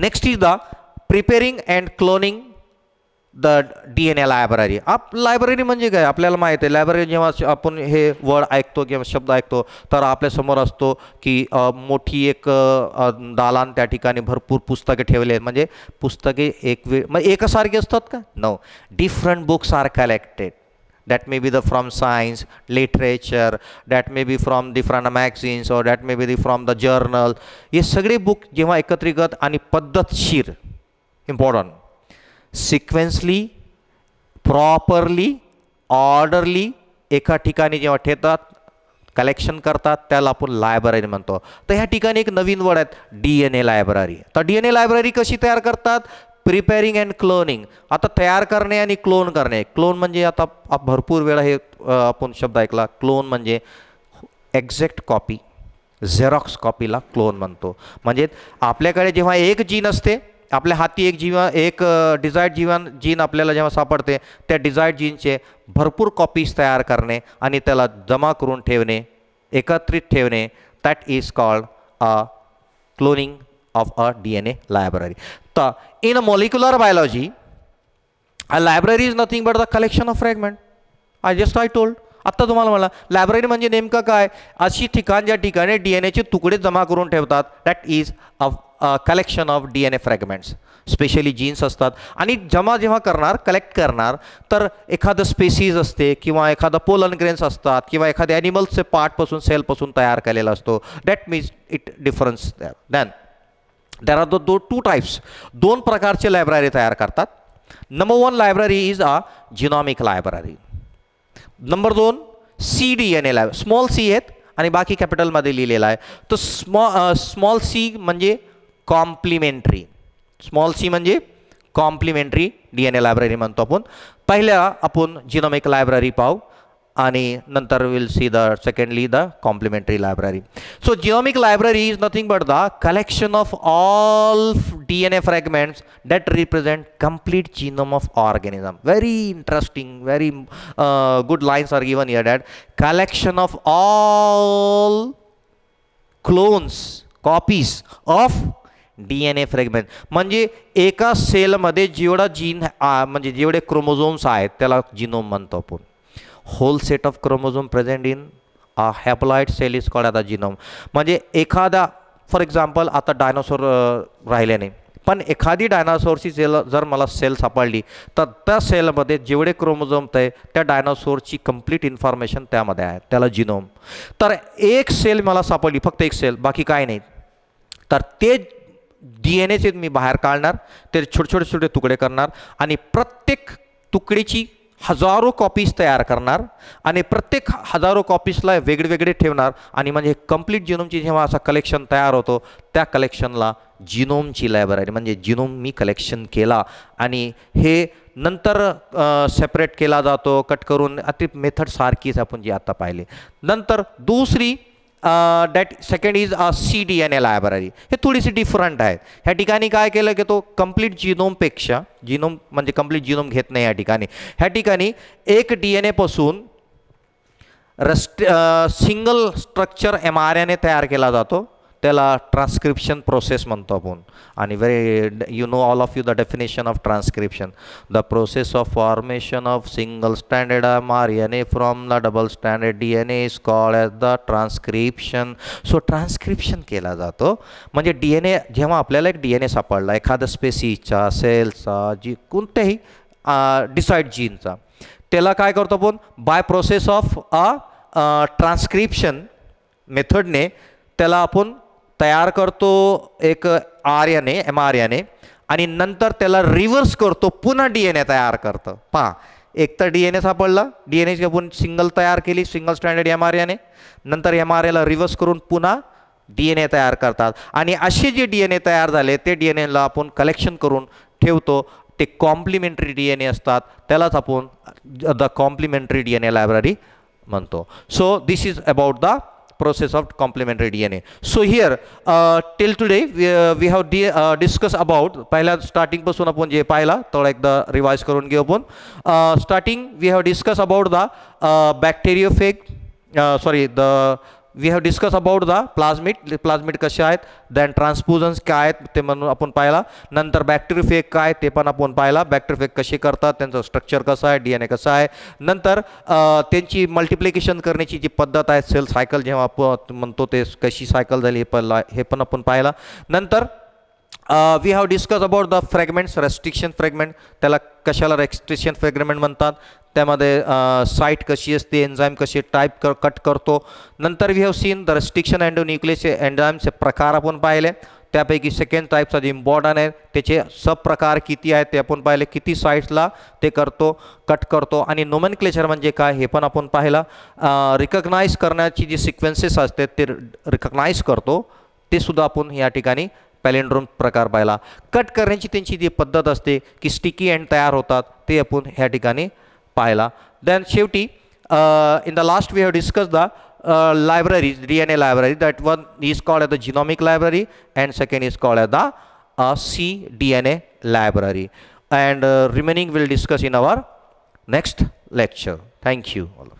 Next is the preparing and cloning the D N A library आप library म्हणजे काय आपल्याला माहीत आहे लायब्ररी जेव्हा आपण हे वर्ड ऐकतो किंवा शब्द ऐकतो तर आपल्यासमोर असतो की मोठी एक दालान त्या ठिकाणी भरपूर पुस्तके ठेवले आहेत म्हणजे पुस्तके एक वेळ म्हणजे एकसारखी असतात का no different books are collected that may be the from science literature that may be from different magazines or that may be the from the journal हे सगळे बुक जेव्हा एकत्रित आणि पद्धतशीर इम्पॉर्टंट सिक्वेन्सली प्रॉपरली ऑर्डरली एका ठिकाणी जेव्हा ठेवतात कलेक्शन करतात त्याला आपण लायब्ररी म्हणतो तर ह्या ठिकाणी एक नवीन वर्ड आहेत डी एन ए लायब्ररी तर डी एन ए लायब्ररी कशी तयार करतात प्रिपेरिंग अँड क्लोनिंग आता तयार करणे आणि क्लोन करणे क्लोन म्हणजे आता भरपूर वेळा हे आपण शब्द ऐकला क्लोन म्हणजे एक्झॅक्ट कॉपी झेरॉक्स कॉपीला क्लोन म्हणतो म्हणजे आपल्याकडे जेव्हा एक जीन असते आपल्या हाती एक जीवा एक डिझायर्ड जीवन जीन आपल्याला जेव्हा सापडते त्या डिझायर्ड जीनचे भरपूर कॉपीज तयार करणे आणि त्याला जमा करून ठेवणे एकत्रित ठेवणे that is called a cloning of a N A library in a molecular biology a library is nothing but the collection of fragment I just I told आत्ता तुम्हाला म्हणा लायब्ररी म्हणजे नेमकं काय अशी ठिकाण ज्या ठिकाणी डी एन एचे तुकडे जमा करून ठेवतात that is a collection of D N A fragments specially genes असतात आणि जमा जेव्हा करणार कलेक्ट करणार तर एखादं स्पेसीज असते किंवा एखादं पोलन ग्रेन्स असतात किंवा एखाद्या ॲनिमल्सचे पार्टपासून सेलपासून तयार केलेला असतो that means it difference than there are the two two types दोन प्रकारचे लायब्ररी तयार करतात number one library is a genomic library number दोन सी डी एन ए लाय स्मॉल सी आहेत आणि बाकी कॅपिटलमध्ये लिहिलेला आहे तर स्मॉ स्मॉल सी म्हणजे कॉम्प्लिमेंटरी स्मॉल सी म्हणजे complementary D N A library म्हणतो आपण पहिल्या आपण जिनॉमिक लायब्ररी पाहू आणि नंतर will see the secondly the complementary library so genomic library is nothing but the collection of all D N A fragments that represent complete genome of organism very interesting very good lines are given here that collection of all clones copies of D N A fragment म्हणजे एका सेलमध्ये जेवढा gene uh, म्हणजे जेवढे chromosomes आहेत त्याला genome म्हणतो आपण whole set of chromosome present in a haploid cell is called आता जिनोम म्हणजे एखादा फॉर एक्झाम्पल आता डायनासोर राहिले नाही पण एखादी डायनासोरची सेल जर मला सेल सापडली तर त्या सेलमध्ये जेवढे क्रोमोझोम ते त्या डायनासोरची कंप्लीट इन्फॉर्मेशन त्यामध्ये आहे त्याला जिनोम तर एक सेल मला सापडली फक्त एक सेल बाकी काय नाही तर ते डी एन एचे मी बाहेर काढणार ते छोटे छोटे छोटे तुकडे करणार आणि प्रत्येक तुकडीची हजारो कॉपीज तयार करणार आणि प्रत्येक हजारो कॉपीजला वेगळेवेगळे ठेवणार आणि म्हणजे कम्प्लीट जिनोमची जेव्हा असा कलेक्शन तयार होतो त्या कलेक्शनला जिनोमची लायब्ररी म्हणजे जिनोम मी कलेक्शन केला आणि हे नंतर सेपरेट केला जातो कट करून अति मेथड सारखीच आपण जी आता पाहिले नंतर दुसरी that second is a C D N A library हे थोडीशी डिफरंट आहेत ह्या ठिकाणी काय केलं की तो कम्प्लीट जिनोमपेक्षा जिनोम म्हणजे कम्प्लीट जिनोम घेत नाही या ठिकाणी ह्या ठिकाणी एक डी एन एपासून रस्ट single structure M R N A तयार केला जातो त्याला ट्रान्सक्रिप्शन प्रोसेस म्हणतो आपण आणि very you know all of you the definition of transcription the process of formation of single standard M R N A from the double standard D N A is called as the transcription so transcription केला जातो म्हणजे D N ए जेव्हा आपल्याला एक D N ए सापडला एखाद्या स्पेसीचा सेलचा जी कोणत्याही decide जीनचा त्याला काय करतो आपण by process of a transcription मेथडने त्याला आपण तयार करतो एक R N M R A आणि नंतर त्याला रिव्हर्स करतो पुन्हा डी एन ए तयार करतं पहा एक तर डी एन ए सापडला डी एन एची आपण सिंगल तयार केली single standard M R A नंतर एम आर एला रिव्हर्स करून पुन्हा डी एन ए तयार करतात आणि असे जे डी एन ए तयार झाले ते डी एन एला आपण कलेक्शन करून ठेवतो ते कॉम्प्लिमेंटरी डी एन ए असतात त्यालाच आपण the complementary D N A library म्हणतो so this is about the process of complementary DNA. So here uh, till today we, uh, we have uh, discussed about पहिला starting पासून आपण जे पाहिला थोडा एकदा revise करून घेऊ आपण starting we have discussed about the uh, bacteriophage uh, sorry the we have discuss about the plasmid plasmid कसे आहेत दॅन ट्रान्सफ्युजन्स काय आहेत ते म्हणून आपण पाहिला नंतर बॅक्टेरीफेक काय ते पण आपण पाहिला बॅक्टरीफेक कसे करतात त्यांचं स्ट्रक्चर कसं आहे डी एन ए कसं आहे नंतर त्यांची मल्टिप्लिकेशन करण्याची जी पद्धत आहे सेल सायकल जेव्हा आपण म्हणतो ते कशी सायकल झाली हे पण हे पण आपण पाहिला नंतर we have discuss about the fragments restriction fragment त्याला कशाला रेस्ट्रिक्शन फ्रॅगमेंट म्हणतात त्यामध्ये साईट कशी असते एन्झाईम कशी टाईप कर कट करतो नंतर we have seen the restriction and न्यूक्लियसचे एन्झाईमचे प्रकार आपण पाहिले त्यापैकी सेकंड टाईपचा जे इम्पॉर्टंट आहे त्याचे सब प्रकार किती आहेत ते आपण पाहिले किती साईट्सला ते करतो कट करतो आणि नोमन क्लेचर म्हणजे काय हे पण आपण पाहिलं रिकग्नाईज करण्याची जी सिक्वेन्सेस असते ते रिकग्नाईज करतो ते सुद्धा आपण या ठिकाणी पॅलेंड्रोम प्रकार पाहिला कट करण्याची त्यांची जी पद्धत असते की स्टिकी एंड तयार होतात ते आपण ह्या ठिकाणी पाहिला then शेवटी uh, in the last we have discussed the uh, libraries, DNA library. That one is called as the genomic library and second is called as the uh, cDNA library. And uh, remaining we'll discuss in our next lecture. Thank you.